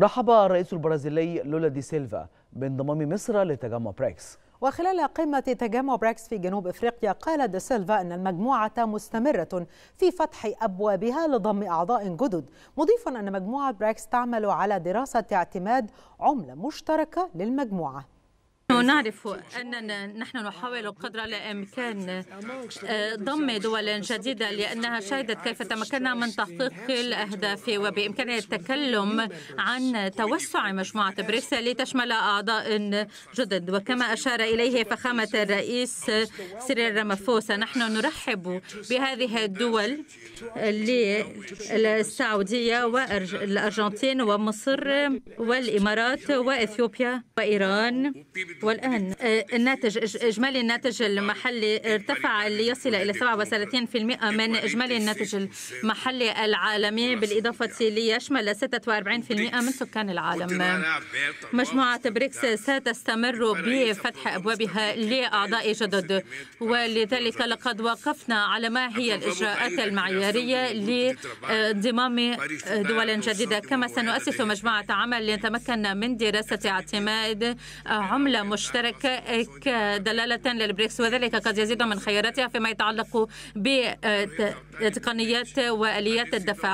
رحب الرئيس البرازيلي لولا دي سيلفا بانضمام مصر لتجمع بريكس وخلال قمة تجمع بريكس في جنوب إفريقيا قال دا سيلفا أن المجموعة مستمرة في فتح أبوابها لضم أعضاء جدد مضيفا أن مجموعة بريكس تعمل على دراسة اعتماد عملة مشتركة للمجموعة نحن نعرف أننا نحن نحاول قدر الإمكان آه، ضم دول جديدة لأنها شهدت كيف تمكنا من تحقيق الأهداف وبإمكانها التكلم عن توسع مجموعة بريكس لتشمل أعضاء جدد وكما أشار إليه فخامة الرئيس سيريل رامافوسا نحن نرحب بهذه الدول للسعودية والأرجنتين ومصر والإمارات وإثيوبيا وإيران والآن آه، الناتج إجمالي الناتج المحلي ارتفع ليصل إلى 37% من إجمالي الناتج المحلي العالمي بالإضافة ليشمل 46% من سكان العالم مجموعة بريكس ستستمر بفتح أبوابها لأعضاء جدد ولذلك لقد وقفنا على ما هي الإجراءات المعيارية لانضمام دول جديدة كما سنؤسس مجموعة عمل لنتمكن من دراسة اعتماد عملة المشترك كدلالة للبريكس وذلك قد يزيد من خياراتها فيما يتعلق بتقنيات وآليات الدفع